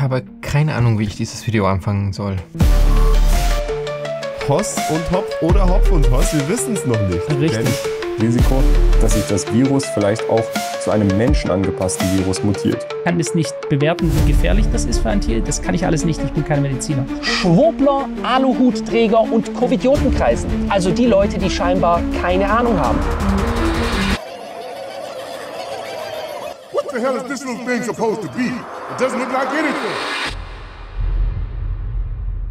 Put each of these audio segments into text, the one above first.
Ich habe keine Ahnung, wie ich dieses Video anfangen soll. Hoss und Hopf oder Hopf und Hoss, wir wissen es noch nicht. Richtig. Risiko, dass sich das Virus vielleicht auch zu einem menschenangepassten Virus mutiert. Ich kann es nicht bewerten, wie gefährlich das ist für ein Tier. Das kann ich alles nicht. Ich bin kein Mediziner. Schwurbler, Aluhutträger und Covidiotenkreisen. Also die Leute, die scheinbar keine Ahnung haben. What the hell is this little thing supposed to be?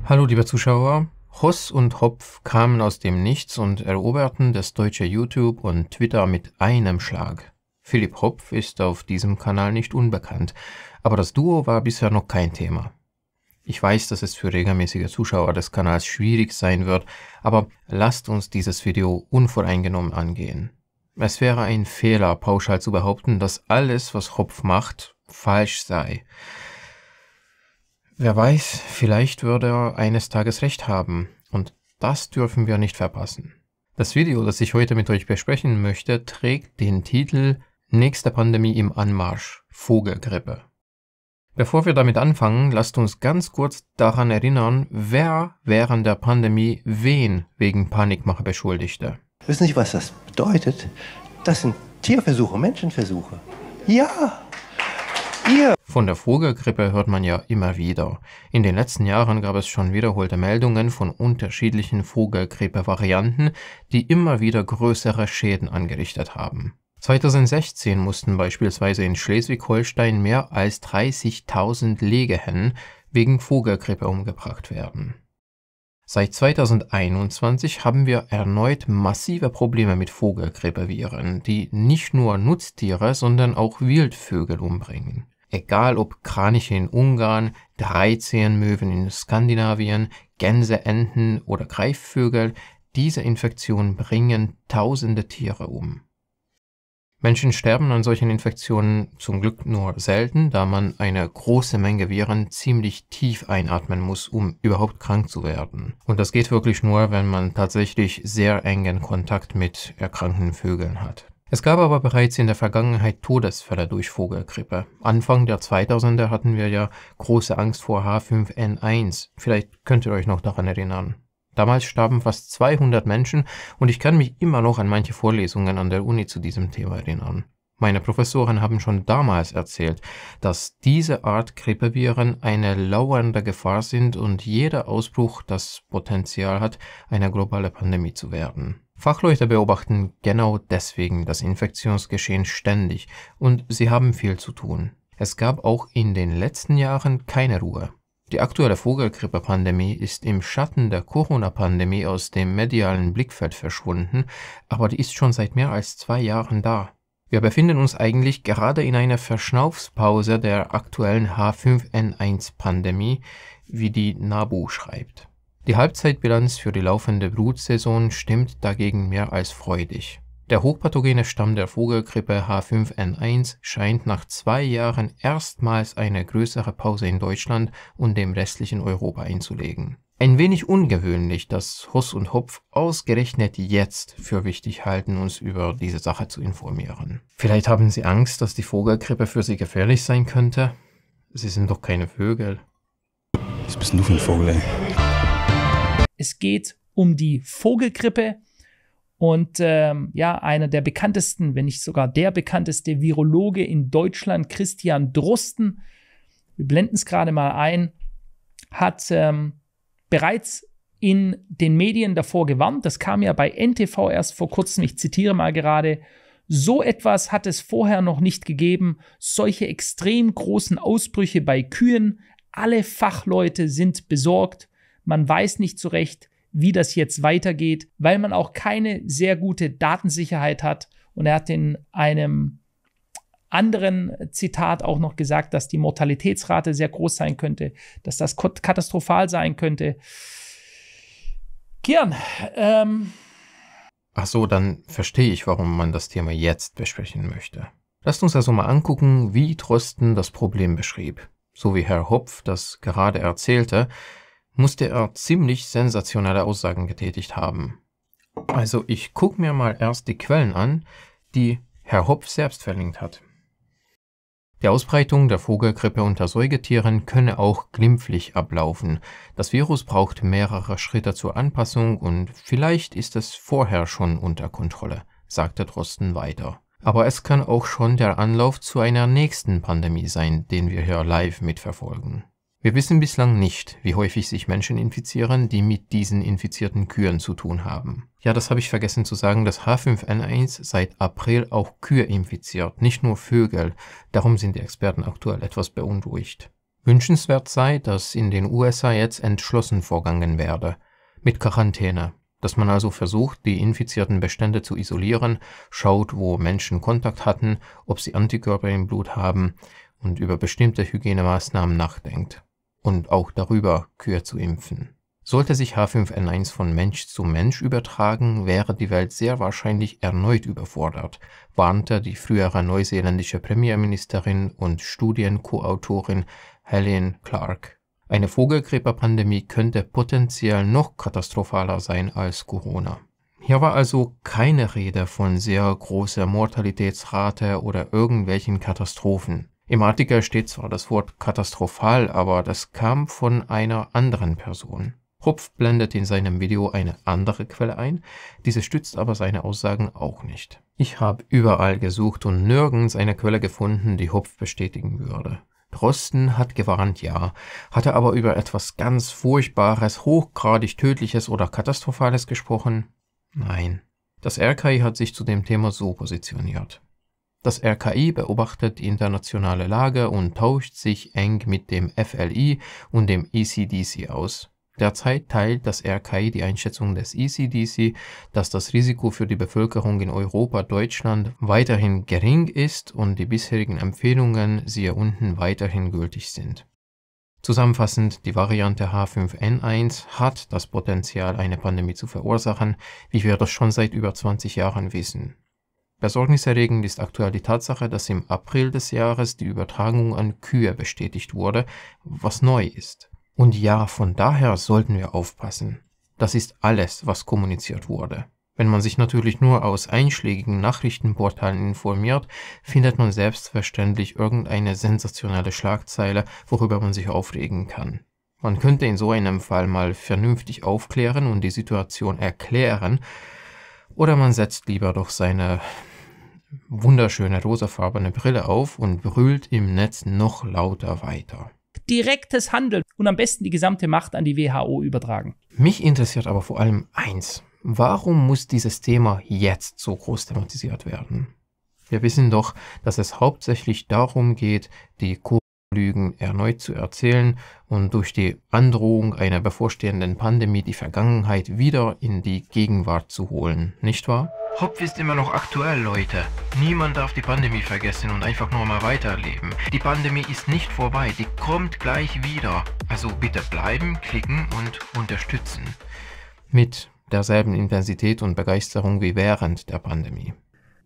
Hallo, liebe Zuschauer. Hoss und Hopf kamen aus dem Nichts und eroberten das deutsche YouTube und Twitter mit einem Schlag. Philipp Hopf ist auf diesem Kanal nicht unbekannt, aber das Duo war bisher noch kein Thema. Ich weiß, dass es für regelmäßige Zuschauer des Kanals schwierig sein wird, aber lasst uns dieses Video unvoreingenommen angehen. Es wäre ein Fehler, pauschal zu behaupten, dass alles, was Hopf macht, falsch sei. Wer weiß, vielleicht würde er eines Tages recht haben und das dürfen wir nicht verpassen. Das Video, das ich heute mit euch besprechen möchte, trägt den Titel Nächste Pandemie im Anmarsch, Vogelgrippe. Bevor wir damit anfangen, lasst uns ganz kurz daran erinnern, wer während der Pandemie wen wegen Panikmache beschuldigte. Wissen Sie, was das bedeutet? Das sind Tierversuche, Menschenversuche. Ja, ihr? Von der Vogelgrippe hört man ja immer wieder. In den letzten Jahren gab es schon wiederholte Meldungen von unterschiedlichen Vogelgrippe-Varianten, die immer wieder größere Schäden angerichtet haben. 2016 mussten beispielsweise in Schleswig-Holstein mehr als 30.000 Legehennen wegen Vogelgrippe umgebracht werden. Seit 2021 haben wir erneut massive Probleme mit Vogelgrippeviren, die nicht nur Nutztiere, sondern auch Wildvögel umbringen egal ob Kraniche in Ungarn, Dreizehenmöwen in Skandinavien, Gänseenten oder Greifvögel, diese Infektionen bringen tausende Tiere um. Menschen sterben an solchen Infektionen zum Glück nur selten, da man eine große Menge Viren ziemlich tief einatmen muss, um überhaupt krank zu werden. Und das geht wirklich nur, wenn man tatsächlich sehr engen Kontakt mit erkrankten Vögeln hat. Es gab aber bereits in der Vergangenheit Todesfälle durch Vogelgrippe. Anfang der 2000er hatten wir ja große Angst vor H5N1. Vielleicht könnt ihr euch noch daran erinnern. Damals starben fast 200 Menschen und ich kann mich immer noch an manche Vorlesungen an der Uni zu diesem Thema erinnern. Meine Professoren haben schon damals erzählt, dass diese Art Grippeviren eine lauernde Gefahr sind und jeder Ausbruch das Potenzial hat, eine globale Pandemie zu werden. Fachleute beobachten genau deswegen das Infektionsgeschehen ständig und sie haben viel zu tun. Es gab auch in den letzten Jahren keine Ruhe. Die aktuelle Vogelgrippe-Pandemie ist im Schatten der Corona-Pandemie aus dem medialen Blickfeld verschwunden, aber die ist schon seit mehr als zwei Jahren da. Wir befinden uns eigentlich gerade in einer Verschnaufspause der aktuellen H5N1-Pandemie, wie die NABU schreibt. Die Halbzeitbilanz für die laufende Brutsaison stimmt dagegen mehr als freudig. Der hochpathogene Stamm der Vogelgrippe H5N1 scheint nach zwei Jahren erstmals eine größere Pause in Deutschland und dem restlichen Europa einzulegen. Ein wenig ungewöhnlich, dass Huss und Hopf ausgerechnet jetzt für wichtig halten, uns über diese Sache zu informieren. Vielleicht haben sie Angst, dass die Vogelgrippe für sie gefährlich sein könnte? Sie sind doch keine Vögel. Was bist du für ein Vogel, ey? Es geht um die Vogelgrippe und ähm, ja, einer der bekanntesten, wenn nicht sogar der bekannteste Virologe in Deutschland, Christian Drosten, wir blenden es gerade mal ein, hat ähm, bereits in den Medien davor gewarnt. Das kam ja bei NTV erst vor kurzem. Ich zitiere mal gerade. So etwas hat es vorher noch nicht gegeben. Solche extrem großen Ausbrüche bei Kühen. Alle Fachleute sind besorgt. Man weiß nicht so recht, wie das jetzt weitergeht, weil man auch keine sehr gute Datensicherheit hat. Und er hat in einem anderen Zitat auch noch gesagt, dass die Mortalitätsrate sehr groß sein könnte, dass das katastrophal sein könnte. Kian, ähm. Ach so, dann verstehe ich, warum man das Thema jetzt besprechen möchte. Lasst uns also mal angucken, wie Trösten das Problem beschrieb. So wie Herr Hopf das gerade erzählte, musste er ziemlich sensationelle Aussagen getätigt haben. Also ich gucke mir mal erst die Quellen an, die Herr Hopf selbst verlinkt hat. Die Ausbreitung der Vogelgrippe unter Säugetieren könne auch glimpflich ablaufen. Das Virus braucht mehrere Schritte zur Anpassung und vielleicht ist es vorher schon unter Kontrolle, sagte Drosten weiter. Aber es kann auch schon der Anlauf zu einer nächsten Pandemie sein, den wir hier live mitverfolgen. Wir wissen bislang nicht, wie häufig sich Menschen infizieren, die mit diesen infizierten Kühen zu tun haben. Ja, das habe ich vergessen zu sagen, dass H5N1 seit April auch Kühe infiziert, nicht nur Vögel. Darum sind die Experten aktuell etwas beunruhigt. Wünschenswert sei, dass in den USA jetzt entschlossen vorgangen werde. Mit Quarantäne. Dass man also versucht, die infizierten Bestände zu isolieren, schaut, wo Menschen Kontakt hatten, ob sie Antikörper im Blut haben und über bestimmte Hygienemaßnahmen nachdenkt und auch darüber Kühe zu impfen. Sollte sich H5N1 von Mensch zu Mensch übertragen, wäre die Welt sehr wahrscheinlich erneut überfordert, warnte die frühere neuseeländische Premierministerin und Studienkoautorin Helen Clark. Eine Vogelgrippe-Pandemie könnte potenziell noch katastrophaler sein als Corona. Hier war also keine Rede von sehr großer Mortalitätsrate oder irgendwelchen Katastrophen. Im Artikel steht zwar das Wort katastrophal, aber das kam von einer anderen Person. Rupf blendet in seinem Video eine andere Quelle ein, diese stützt aber seine Aussagen auch nicht. Ich habe überall gesucht und nirgends eine Quelle gefunden, die Hupf bestätigen würde. Drosten hat gewarnt, ja, hatte aber über etwas ganz Furchtbares, hochgradig Tödliches oder Katastrophales gesprochen? Nein. Das RKI hat sich zu dem Thema so positioniert. Das RKI beobachtet die internationale Lage und tauscht sich eng mit dem FLI und dem ECDC aus. Derzeit teilt das RKI die Einschätzung des ECDC, dass das Risiko für die Bevölkerung in Europa, Deutschland weiterhin gering ist und die bisherigen Empfehlungen, siehe unten, weiterhin gültig sind. Zusammenfassend, die Variante H5N1 hat das Potenzial, eine Pandemie zu verursachen, wie wir das schon seit über 20 Jahren wissen. Besorgniserregend ist aktuell die Tatsache, dass im April des Jahres die Übertragung an Kühe bestätigt wurde, was neu ist. Und ja, von daher sollten wir aufpassen. Das ist alles, was kommuniziert wurde. Wenn man sich natürlich nur aus einschlägigen Nachrichtenportalen informiert, findet man selbstverständlich irgendeine sensationelle Schlagzeile, worüber man sich aufregen kann. Man könnte in so einem Fall mal vernünftig aufklären und die Situation erklären, oder man setzt lieber doch seine wunderschöne rosafarbene Brille auf und brüllt im Netz noch lauter weiter. Direktes Handeln und am besten die gesamte Macht an die WHO übertragen. Mich interessiert aber vor allem eins. Warum muss dieses Thema jetzt so groß thematisiert werden? Wir wissen doch, dass es hauptsächlich darum geht, die Lügen erneut zu erzählen und durch die Androhung einer bevorstehenden Pandemie die Vergangenheit wieder in die Gegenwart zu holen, nicht wahr? Hopf ist immer noch aktuell, Leute. Niemand darf die Pandemie vergessen und einfach nur mal weiterleben. Die Pandemie ist nicht vorbei, die kommt gleich wieder. Also bitte bleiben, klicken und unterstützen. Mit derselben Intensität und Begeisterung wie während der Pandemie.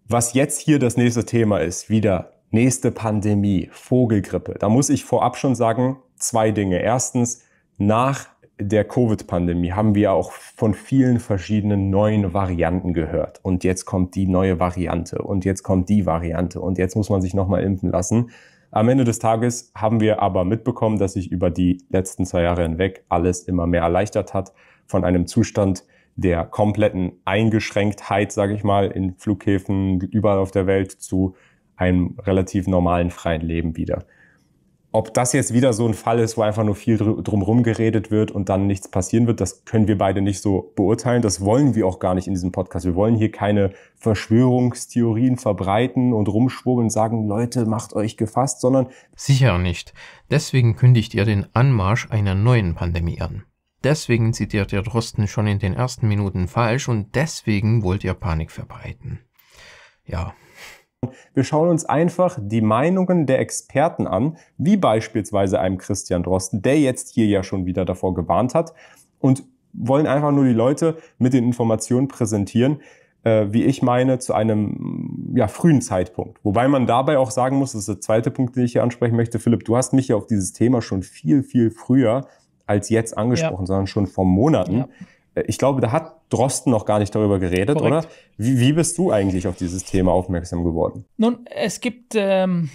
Was jetzt hier das nächste Thema ist, wieder Nächste Pandemie, Vogelgrippe. Da muss ich vorab schon sagen, zwei Dinge. Erstens, nach der Covid-Pandemie haben wir auch von vielen verschiedenen neuen Varianten gehört. Und jetzt kommt die neue Variante und jetzt kommt die Variante und jetzt muss man sich nochmal impfen lassen. Am Ende des Tages haben wir aber mitbekommen, dass sich über die letzten zwei Jahre hinweg alles immer mehr erleichtert hat. Von einem Zustand der kompletten Eingeschränktheit, sage ich mal, in Flughäfen überall auf der Welt zu einem relativ normalen, freien Leben wieder. Ob das jetzt wieder so ein Fall ist, wo einfach nur viel drumherum geredet wird und dann nichts passieren wird, das können wir beide nicht so beurteilen. Das wollen wir auch gar nicht in diesem Podcast. Wir wollen hier keine Verschwörungstheorien verbreiten und rumschwurbeln und sagen, Leute, macht euch gefasst, sondern. Sicher nicht. Deswegen kündigt ihr den Anmarsch einer neuen Pandemie an. Deswegen zitiert ihr Drosten schon in den ersten Minuten falsch und deswegen wollt ihr Panik verbreiten. Ja, wir schauen uns einfach die Meinungen der Experten an, wie beispielsweise einem Christian Drosten, der jetzt hier ja schon wieder davor gewarnt hat und wollen einfach nur die Leute mit den Informationen präsentieren, äh, wie ich meine, zu einem mm, ja, frühen Zeitpunkt. Wobei man dabei auch sagen muss, das ist der zweite Punkt, den ich hier ansprechen möchte. Philipp, du hast mich ja auf dieses Thema schon viel, viel früher als jetzt angesprochen, ja. sondern schon vor Monaten. Ja. Äh, ich glaube, da hat Drosten noch gar nicht darüber geredet, Korrekt. oder? Wie, wie, bist du eigentlich auf dieses Thema aufmerksam geworden? Nun, es gibt, ähm,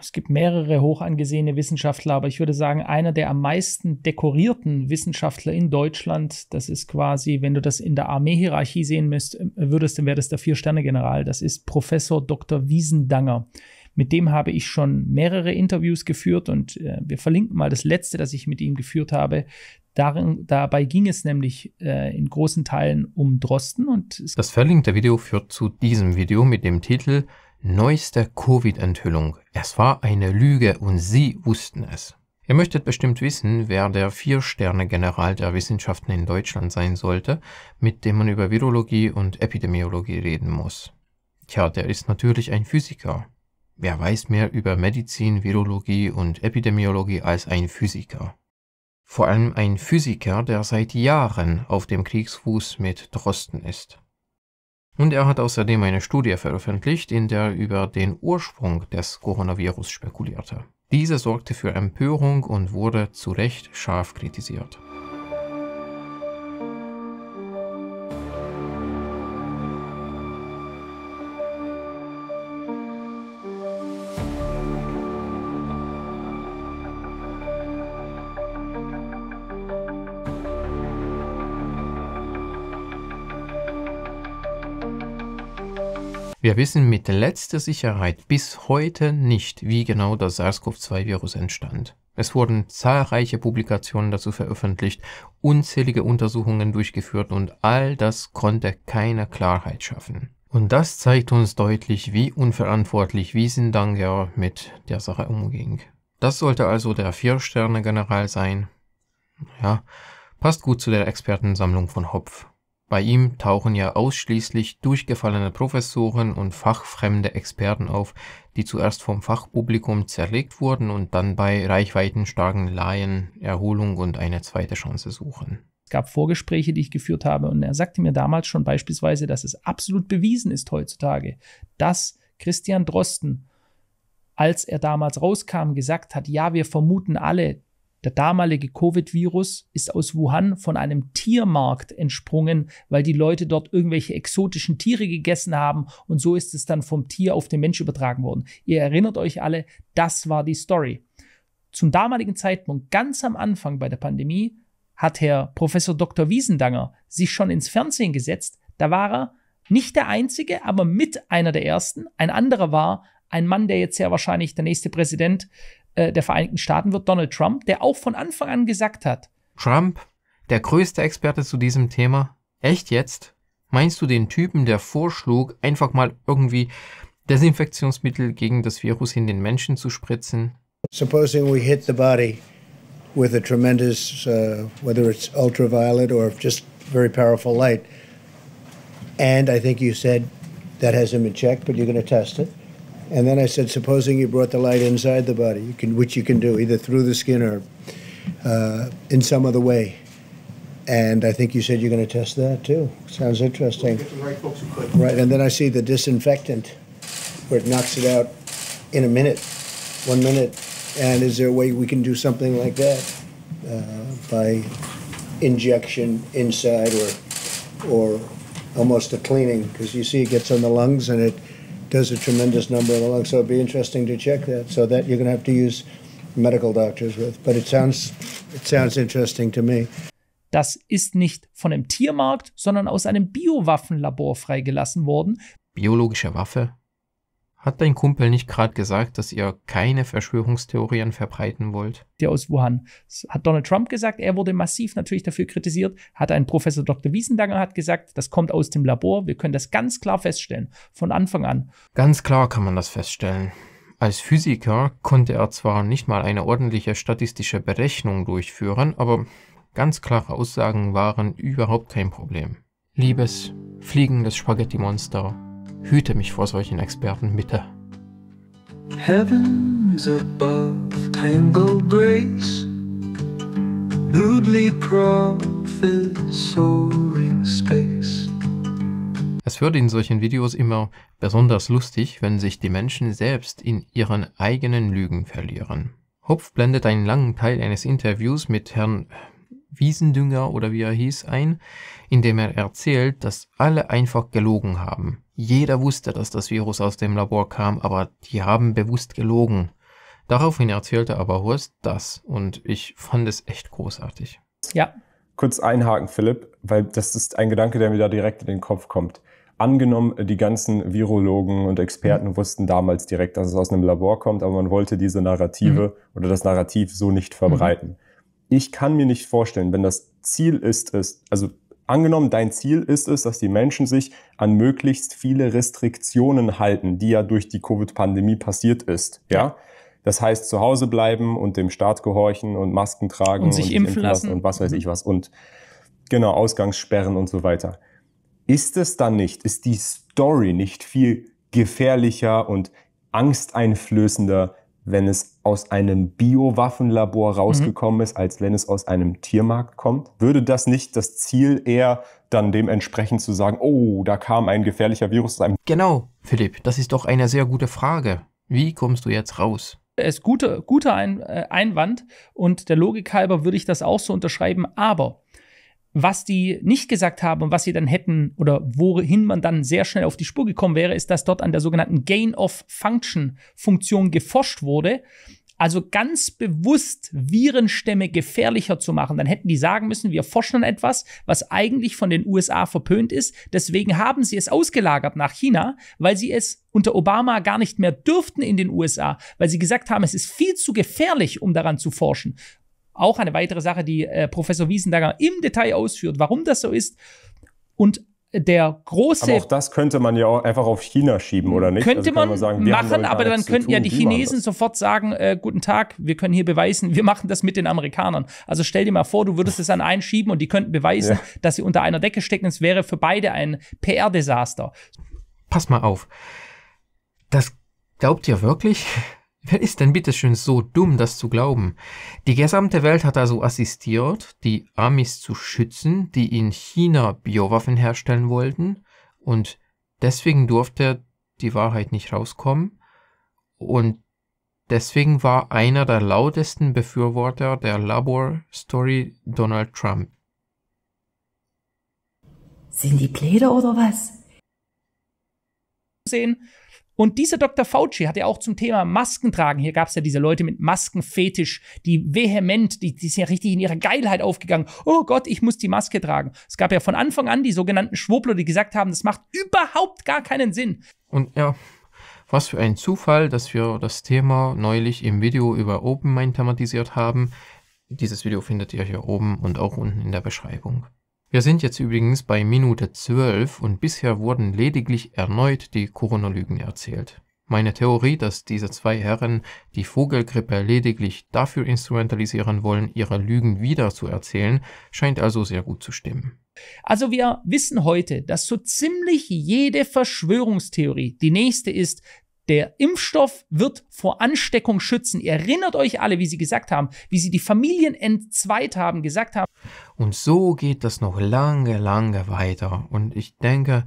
es gibt mehrere hoch angesehene Wissenschaftler, aber ich würde sagen, einer der am meisten dekorierten Wissenschaftler in Deutschland, das ist quasi, wenn du das in der Armeehierarchie sehen müsst, äh, würdest, dann wäre das der Vier-Sterne-General. Das ist Professor Dr. Wiesendanger. Mit dem habe ich schon mehrere Interviews geführt und äh, wir verlinken mal das letzte, das ich mit ihm geführt habe. Darin, dabei ging es nämlich äh, in großen Teilen um Drosten und das verlinkte Video führt zu diesem Video mit dem Titel Neueste Covid-Enthüllung. Es war eine Lüge und Sie wussten es. Ihr möchtet bestimmt wissen, wer der Vier-Sterne-General der Wissenschaften in Deutschland sein sollte, mit dem man über Virologie und Epidemiologie reden muss. Tja, der ist natürlich ein Physiker. Wer weiß mehr über Medizin, Virologie und Epidemiologie als ein Physiker? Vor allem ein Physiker, der seit Jahren auf dem Kriegsfuß mit Drosten ist. Und er hat außerdem eine Studie veröffentlicht, in der über den Ursprung des Coronavirus spekulierte. Diese sorgte für Empörung und wurde zu Recht scharf kritisiert. Wir wissen mit letzter Sicherheit bis heute nicht, wie genau das SARS-CoV-2-Virus entstand. Es wurden zahlreiche Publikationen dazu veröffentlicht, unzählige Untersuchungen durchgeführt und all das konnte keine Klarheit schaffen. Und das zeigt uns deutlich, wie unverantwortlich Wiesendanger mit der Sache umging. Das sollte also der Vier-Sterne-General sein. Ja, passt gut zu der Expertensammlung von Hopf. Bei ihm tauchen ja ausschließlich durchgefallene Professoren und fachfremde Experten auf, die zuerst vom Fachpublikum zerlegt wurden und dann bei reichweitenstarken Laien Erholung und eine zweite Chance suchen. Es gab Vorgespräche, die ich geführt habe, und er sagte mir damals schon beispielsweise, dass es absolut bewiesen ist heutzutage, dass Christian Drosten, als er damals rauskam, gesagt hat, ja, wir vermuten alle, der damalige Covid-Virus ist aus Wuhan von einem Tiermarkt entsprungen, weil die Leute dort irgendwelche exotischen Tiere gegessen haben und so ist es dann vom Tier auf den Mensch übertragen worden. Ihr erinnert euch alle, das war die Story. Zum damaligen Zeitpunkt, ganz am Anfang bei der Pandemie, hat Herr Professor Dr. Wiesendanger sich schon ins Fernsehen gesetzt. Da war er nicht der Einzige, aber mit einer der Ersten. Ein anderer war ein Mann, der jetzt sehr wahrscheinlich der nächste Präsident äh, der Vereinigten Staaten wird Donald Trump, der auch von Anfang an gesagt hat. Trump, der größte Experte zu diesem Thema? Echt jetzt? Meinst du den Typen, der vorschlug, einfach mal irgendwie Desinfektionsmittel gegen das Virus in den Menschen zu spritzen? Supposing we hit the body with a tremendous, uh, whether it's ultraviolet or just very powerful light. And I think you said that hasn't been checked, but you're going to test it. And then I said, supposing you brought the light inside the body, you can, which you can do either through the skin or uh, in some other way. And I think you said you're going to test that too. Sounds interesting. Right, right, and then I see the disinfectant where it knocks it out in a minute, one minute. And is there a way we can do something like that uh, by injection inside or, or almost a cleaning? Because you see, it gets on the lungs and it does a tremendous number of the lungs. So it'd be interesting to check that. So that you're going to have to use medical doctors with. But it sounds it sounds interesting to me. Das ist nicht von einem Tiermarkt, sondern aus einem Biowaffenlabor freigelassen worden. Biologische Waffe hat dein Kumpel nicht gerade gesagt, dass ihr keine Verschwörungstheorien verbreiten wollt? Der aus Wuhan. Das hat Donald Trump gesagt, er wurde massiv natürlich dafür kritisiert. Hat ein Professor Dr. Wiesendanger hat gesagt, das kommt aus dem Labor. Wir können das ganz klar feststellen, von Anfang an. Ganz klar kann man das feststellen. Als Physiker konnte er zwar nicht mal eine ordentliche statistische Berechnung durchführen, aber ganz klare Aussagen waren überhaupt kein Problem. Liebes, fliegendes Spaghetti-Monster Hüte mich vor solchen Experten, bitte. Heavens above tangled grace Nudely soaring space es wird in solchen Videos immer besonders lustig, wenn sich die Menschen selbst in ihren eigenen Lügen verlieren. Hopf blendet einen langen Teil eines Interviews mit Herrn Wiesendünger oder wie er hieß, ein, indem er erzählt, dass alle einfach gelogen haben. Jeder wusste, dass das Virus aus dem Labor kam, aber die haben bewusst gelogen. Daraufhin erzählte aber Horst das und ich fand es echt großartig. Ja. Kurz einhaken, Philipp, weil das ist ein Gedanke, der mir da direkt in den Kopf kommt. Angenommen, die ganzen Virologen und Experten mhm. wussten damals direkt, dass es aus einem Labor kommt, aber man wollte diese Narrative mhm. oder das Narrativ so nicht verbreiten. Mhm ich kann mir nicht vorstellen, wenn das Ziel ist, ist, also angenommen, dein Ziel ist es, dass die Menschen sich an möglichst viele Restriktionen halten, die ja durch die Covid-Pandemie passiert ist, ja? Das heißt, zu Hause bleiben und dem Staat gehorchen und Masken tragen und sich, und sich impfen lassen und was weiß mhm. ich was und genau, Ausgangssperren und so weiter. Ist es dann nicht, ist die Story nicht viel gefährlicher und angsteinflößender, wenn es aus einem Biowaffenlabor mhm. rausgekommen mhm. ist, als wenn es aus einem Tiermarkt kommt? Würde das nicht das Ziel eher dann dementsprechend zu sagen, oh, da kam ein gefährlicher Virus zu einem? Genau, Philipp, das ist doch eine sehr gute Frage. Wie kommst du jetzt raus? Es ist guter, guter Ein äh, Einwand und der Logik halber würde ich das auch so unterschreiben, aber was die nicht gesagt haben und was sie dann hätten oder wohin man dann sehr schnell auf die Spur gekommen wäre, ist, dass dort an der sogenannten Gain-of-Function-Funktion geforscht wurde. Also ganz bewusst Virenstämme gefährlicher zu machen, dann hätten die sagen müssen, wir forschen an etwas, was eigentlich von den USA verpönt ist. Deswegen haben sie es ausgelagert nach China, weil sie es unter Obama gar nicht mehr dürften in den USA, weil sie gesagt haben, es ist viel zu gefährlich, um daran zu forschen. Auch eine weitere Sache, die äh, Professor Wiesendager im Detail ausführt, warum das so ist. Und der große. Aber auch das könnte man ja auch einfach auf China schieben, oder nicht? Also könnte also man, man sagen, machen, aber dann könnten ja die Chinesen sofort sagen: äh, Guten Tag, wir können hier beweisen, wir machen das mit den Amerikanern. Also stell dir mal vor, du würdest es an einen schieben und die könnten beweisen, ja. dass sie unter einer Decke stecken. Es wäre für beide ein PR-Desaster. Pass mal auf. Das glaubt ihr wirklich? Wer ist denn bitteschön so dumm, das zu glauben? Die gesamte Welt hat also assistiert, die Amis zu schützen, die in China Biowaffen herstellen wollten, und deswegen durfte die Wahrheit nicht rauskommen, und deswegen war einer der lautesten Befürworter der Labor-Story Donald Trump. Sind die Pläne oder was? Sehen und dieser Dr. Fauci hat ja auch zum Thema Masken tragen. hier gab es ja diese Leute mit Maskenfetisch, die vehement, die, die sind ja richtig in ihrer Geilheit aufgegangen. Oh Gott, ich muss die Maske tragen. Es gab ja von Anfang an die sogenannten Schwobler, die gesagt haben, das macht überhaupt gar keinen Sinn. Und ja, was für ein Zufall, dass wir das Thema neulich im Video über Open Mind thematisiert haben. Dieses Video findet ihr hier oben und auch unten in der Beschreibung. Wir sind jetzt übrigens bei Minute 12 und bisher wurden lediglich erneut die Corona-Lügen erzählt. Meine Theorie, dass diese zwei Herren die Vogelgrippe lediglich dafür instrumentalisieren wollen, ihre Lügen wieder zu erzählen, scheint also sehr gut zu stimmen. Also wir wissen heute, dass so ziemlich jede Verschwörungstheorie, die nächste ist, der Impfstoff wird vor Ansteckung schützen. Ihr erinnert euch alle, wie sie gesagt haben, wie sie die Familien entzweit haben, gesagt haben. Und so geht das noch lange, lange weiter. Und ich denke,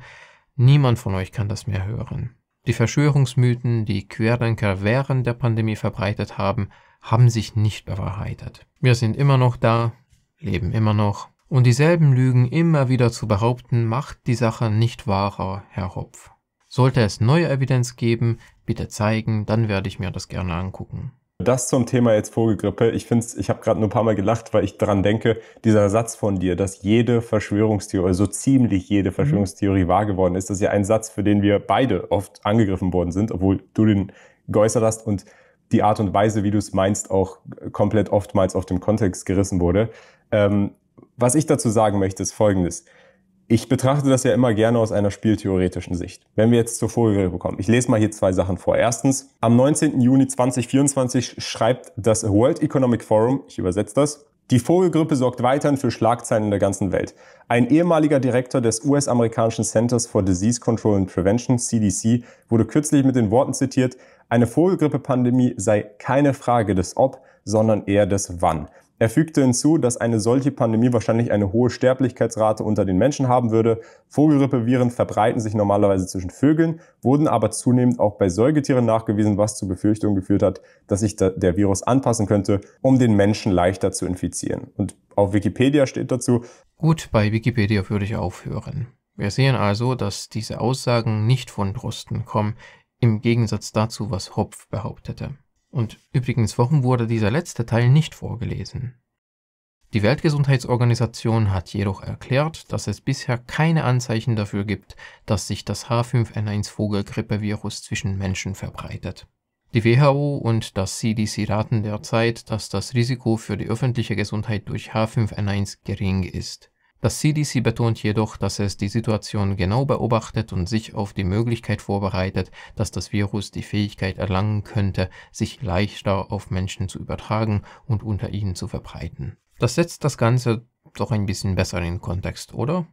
niemand von euch kann das mehr hören. Die Verschwörungsmythen, die Querdenker während der Pandemie verbreitet haben, haben sich nicht bewahrheitet. Wir sind immer noch da, leben immer noch. Und dieselben Lügen immer wieder zu behaupten, macht die Sache nicht wahrer, Herr Hopf. Sollte es neue Evidenz geben, bitte zeigen, dann werde ich mir das gerne angucken. Das zum Thema jetzt Vogelgrippe. Ich finde, ich habe gerade nur ein paar Mal gelacht, weil ich daran denke, dieser Satz von dir, dass jede Verschwörungstheorie, so also ziemlich jede mhm. Verschwörungstheorie mhm. wahr geworden ist, das ist ja ein Satz, für den wir beide oft angegriffen worden sind, obwohl du den geäußert hast und die Art und Weise, wie du es meinst, auch komplett oftmals auf dem Kontext gerissen wurde. Ähm, was ich dazu sagen möchte, ist Folgendes ich betrachte das ja immer gerne aus einer spieltheoretischen Sicht. Wenn wir jetzt zur Vorgrill kommen, ich lese mal hier zwei Sachen vor. Erstens, am 19. Juni 2024 schreibt das World Economic Forum, ich übersetze das, die Vogelgrippe sorgt weiterhin für Schlagzeilen in der ganzen Welt. Ein ehemaliger Direktor des US-amerikanischen Centers for Disease Control and Prevention, CDC, wurde kürzlich mit den Worten zitiert, eine Vogelgrippe-Pandemie sei keine Frage des Ob, sondern eher des Wann. Er fügte hinzu, dass eine solche Pandemie wahrscheinlich eine hohe Sterblichkeitsrate unter den Menschen haben würde. Vogelgrippeviren verbreiten sich normalerweise zwischen Vögeln, wurden aber zunehmend auch bei Säugetieren nachgewiesen, was zu Befürchtungen geführt hat, dass sich der Virus anpassen könnte, um den Menschen leichter zu infizieren. Und auf Wikipedia steht dazu. Gut, bei Wikipedia würde ich aufhören. Wir sehen also, dass diese Aussagen nicht von Drosten kommen, im Gegensatz dazu, was Hopf behauptete. Und übrigens, warum wurde dieser letzte Teil nicht vorgelesen? Die Weltgesundheitsorganisation hat jedoch erklärt, dass es bisher keine Anzeichen dafür gibt, dass sich das H5N1-Vogelgrippevirus zwischen Menschen verbreitet. Die WHO und das CDC raten derzeit, dass das Risiko für die öffentliche Gesundheit durch H5N1 gering ist. Das CDC betont jedoch, dass es die Situation genau beobachtet und sich auf die Möglichkeit vorbereitet, dass das Virus die Fähigkeit erlangen könnte, sich leichter auf Menschen zu übertragen und unter ihnen zu verbreiten. Das setzt das Ganze doch ein bisschen besser in Kontext, oder?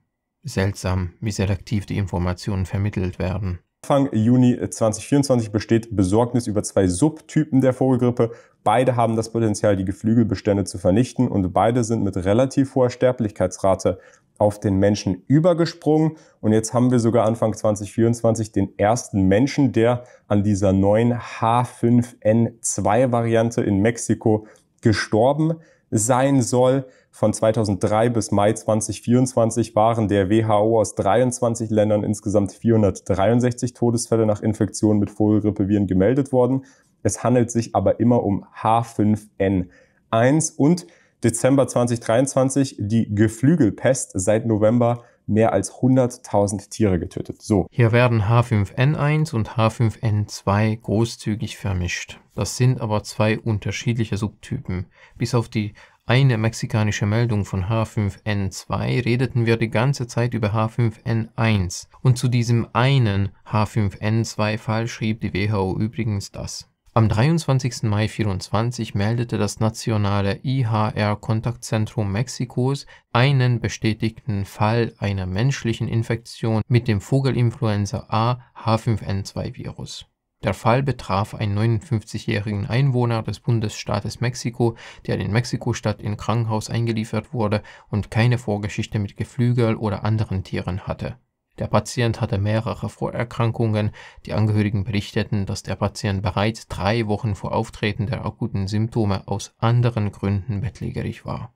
Seltsam, wie selektiv die Informationen vermittelt werden. Anfang Juni 2024 äh, besteht Besorgnis über zwei Subtypen der Vogelgrippe. Beide haben das Potenzial, die Geflügelbestände zu vernichten und beide sind mit relativ hoher Sterblichkeitsrate auf den Menschen übergesprungen. Und jetzt haben wir sogar Anfang 2024 den ersten Menschen, der an dieser neuen H5N2-Variante in Mexiko gestorben ist sein soll. Von 2003 bis Mai 2024 waren der WHO aus 23 Ländern insgesamt 463 Todesfälle nach Infektionen mit Vogelgrippeviren gemeldet worden. Es handelt sich aber immer um H5N1 und Dezember 2023 die Geflügelpest seit November mehr als 100.000 Tiere getötet. So. Hier werden H5N1 und H5N2 großzügig vermischt. Das sind aber zwei unterschiedliche Subtypen. Bis auf die eine mexikanische Meldung von H5N2 redeten wir die ganze Zeit über H5N1. Und zu diesem einen H5N2-Fall schrieb die WHO übrigens das. Am 23. Mai 2024 meldete das nationale IHR-Kontaktzentrum Mexikos einen bestätigten Fall einer menschlichen Infektion mit dem Vogelinfluenza A H5N2-Virus. Der Fall betraf einen 59-jährigen Einwohner des Bundesstaates Mexiko, der in Mexiko-Stadt in Krankenhaus eingeliefert wurde und keine Vorgeschichte mit Geflügel oder anderen Tieren hatte der Patient hatte mehrere Vorerkrankungen. Die Angehörigen berichteten, dass der Patient bereits drei Wochen vor Auftreten der akuten Symptome aus anderen Gründen bettlägerig war.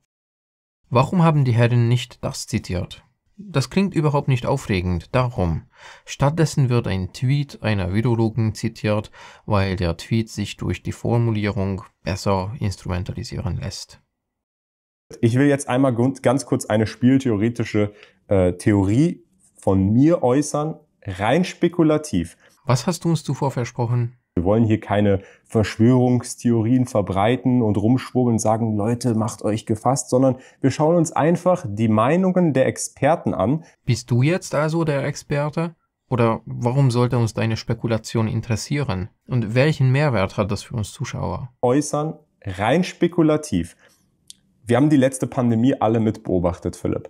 Warum haben die Herren nicht das zitiert? Das klingt überhaupt nicht aufregend, darum. Stattdessen wird ein Tweet einer Virologen zitiert, weil der Tweet sich durch die Formulierung besser instrumentalisieren lässt. Ich will jetzt einmal ganz kurz eine spieltheoretische äh, Theorie von mir äußern, rein spekulativ. Was hast du uns zuvor versprochen? Wir wollen hier keine Verschwörungstheorien verbreiten und rumschwurbeln und sagen, Leute, macht euch gefasst, sondern wir schauen uns einfach die Meinungen der Experten an. Bist du jetzt also der Experte? Oder warum sollte uns deine Spekulation interessieren? Und welchen Mehrwert hat das für uns Zuschauer? Äußern rein spekulativ. Wir haben die letzte Pandemie alle mitbeobachtet, Philipp.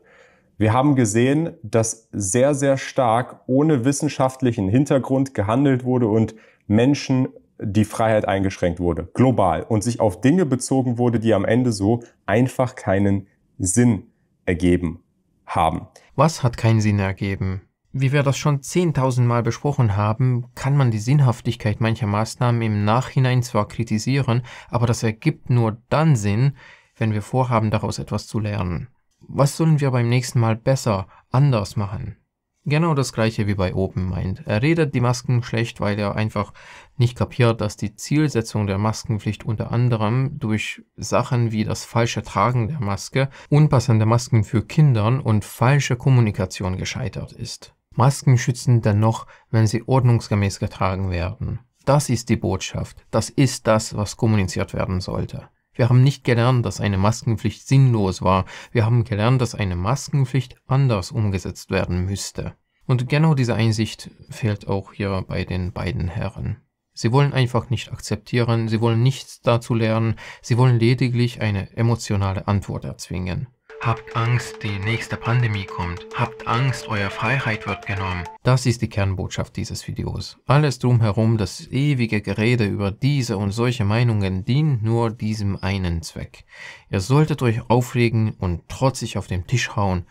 Wir haben gesehen, dass sehr, sehr stark ohne wissenschaftlichen Hintergrund gehandelt wurde und Menschen die Freiheit eingeschränkt wurde, global, und sich auf Dinge bezogen wurde, die am Ende so einfach keinen Sinn ergeben haben. Was hat keinen Sinn ergeben? Wie wir das schon 10.000 Mal besprochen haben, kann man die Sinnhaftigkeit mancher Maßnahmen im Nachhinein zwar kritisieren, aber das ergibt nur dann Sinn, wenn wir vorhaben, daraus etwas zu lernen. Was sollen wir beim nächsten Mal besser, anders machen? Genau das gleiche wie bei Open Mind. Er redet die Masken schlecht, weil er einfach nicht kapiert, dass die Zielsetzung der Maskenpflicht unter anderem durch Sachen wie das falsche Tragen der Maske, unpassende Masken für Kinder und falsche Kommunikation gescheitert ist. Masken schützen dennoch, wenn sie ordnungsgemäß getragen werden. Das ist die Botschaft. Das ist das, was kommuniziert werden sollte. Wir haben nicht gelernt, dass eine Maskenpflicht sinnlos war, wir haben gelernt, dass eine Maskenpflicht anders umgesetzt werden müsste. Und genau diese Einsicht fehlt auch hier bei den beiden Herren. Sie wollen einfach nicht akzeptieren, sie wollen nichts dazu lernen, sie wollen lediglich eine emotionale Antwort erzwingen. Habt Angst, die nächste Pandemie kommt. Habt Angst, euer Freiheit wird genommen. Das ist die Kernbotschaft dieses Videos. Alles drumherum, das ewige Gerede über diese und solche Meinungen dient nur diesem einen Zweck. Ihr solltet euch aufregen und trotzig auf den Tisch hauen.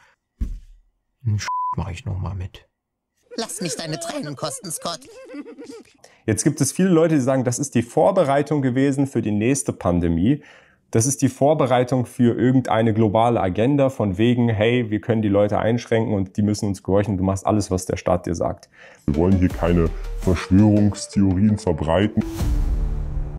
Sch mache ich nochmal mit. Lass mich deine Tränen kosten, Scott. Jetzt gibt es viele Leute, die sagen, das ist die Vorbereitung gewesen für die nächste Pandemie. Das ist die Vorbereitung für irgendeine globale Agenda von wegen, hey, wir können die Leute einschränken und die müssen uns gehorchen, du machst alles, was der Staat dir sagt. Wir wollen hier keine Verschwörungstheorien verbreiten.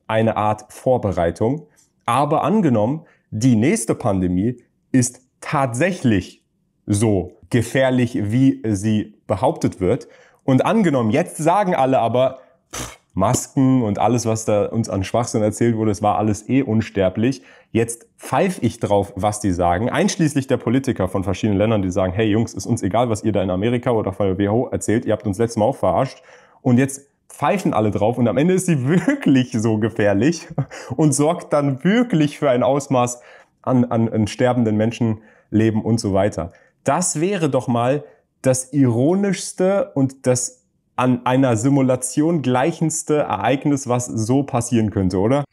Eine Art Vorbereitung. Aber angenommen, die nächste Pandemie ist tatsächlich so gefährlich, wie sie behauptet wird. Und angenommen, jetzt sagen alle aber, pff, Masken und alles, was da uns an Schwachsinn erzählt wurde, es war alles eh unsterblich. Jetzt pfeif ich drauf, was die sagen, einschließlich der Politiker von verschiedenen Ländern, die sagen, hey Jungs, ist uns egal, was ihr da in Amerika oder von der WHO erzählt, ihr habt uns letztes Mal auch verarscht. Und jetzt pfeifen alle drauf und am Ende ist sie wirklich so gefährlich und sorgt dann wirklich für ein Ausmaß an, an, an sterbenden Menschenleben und so weiter. Das wäre doch mal das ironischste und das an einer Simulation gleichendste Ereignis, was so passieren könnte, oder?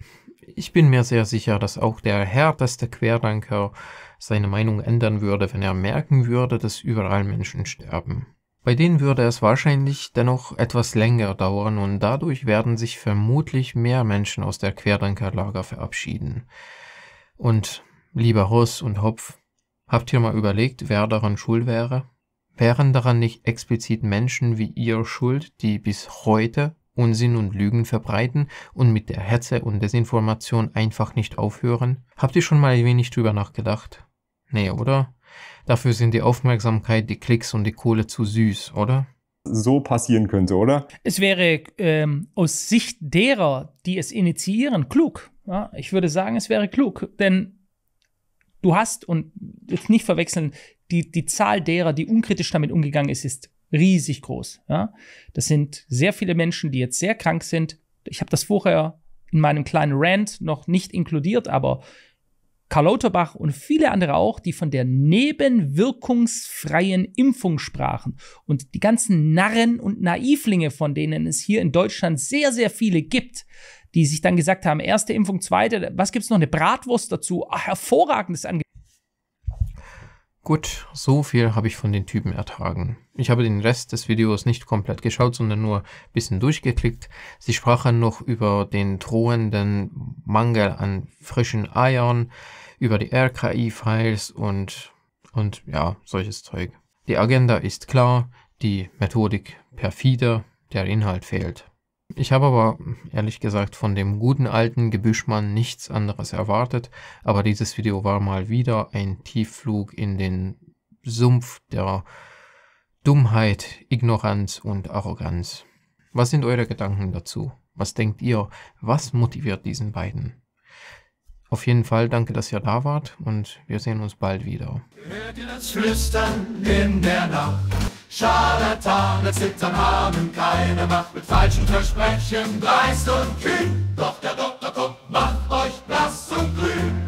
Ich bin mir sehr sicher, dass auch der härteste Querdenker seine Meinung ändern würde, wenn er merken würde, dass überall Menschen sterben. Bei denen würde es wahrscheinlich dennoch etwas länger dauern und dadurch werden sich vermutlich mehr Menschen aus der Querdenkerlager verabschieden. Und lieber Russ und Hopf, habt ihr mal überlegt, wer daran schuld wäre? Wären daran nicht explizit Menschen wie ihr schuld, die bis heute Unsinn und Lügen verbreiten und mit der Hetze und Desinformation einfach nicht aufhören? Habt ihr schon mal ein wenig drüber nachgedacht? Nee, oder? Dafür sind die Aufmerksamkeit, die Klicks und die Kohle zu süß, oder? So passieren könnte, oder? Es wäre ähm, aus Sicht derer, die es initiieren, klug. Ja, ich würde sagen, es wäre klug. Denn du hast, und jetzt nicht verwechseln, die, die Zahl derer, die unkritisch damit umgegangen ist, ist riesig groß. Ja? Das sind sehr viele Menschen, die jetzt sehr krank sind. Ich habe das vorher in meinem kleinen Rant noch nicht inkludiert, aber Karl Lauterbach und viele andere auch, die von der nebenwirkungsfreien Impfung sprachen. Und die ganzen Narren und Naivlinge, von denen es hier in Deutschland sehr, sehr viele gibt, die sich dann gesagt haben, erste Impfung, zweite, was gibt es noch, eine Bratwurst dazu? Ach, hervorragendes Angebot. Gut, so viel habe ich von den Typen ertragen. Ich habe den Rest des Videos nicht komplett geschaut, sondern nur ein bisschen durchgeklickt. Sie sprachen noch über den drohenden Mangel an frischen Eiern, über die RKI-Files und, und ja, solches Zeug. Die Agenda ist klar, die Methodik perfide, der Inhalt fehlt. Ich habe aber ehrlich gesagt von dem guten alten Gebüschmann nichts anderes erwartet, aber dieses Video war mal wieder ein Tiefflug in den Sumpf der Dummheit, Ignoranz und Arroganz. Was sind eure Gedanken dazu? Was denkt ihr? Was motiviert diesen beiden? Auf jeden Fall danke, dass ihr da wart und wir sehen uns bald wieder. Hört ihr das Flüstern in der Nacht? Schader zittern haben keine Macht mit falschen Versprechen, dreist und kühn. Doch der Doktor kommt, macht euch blass und grün.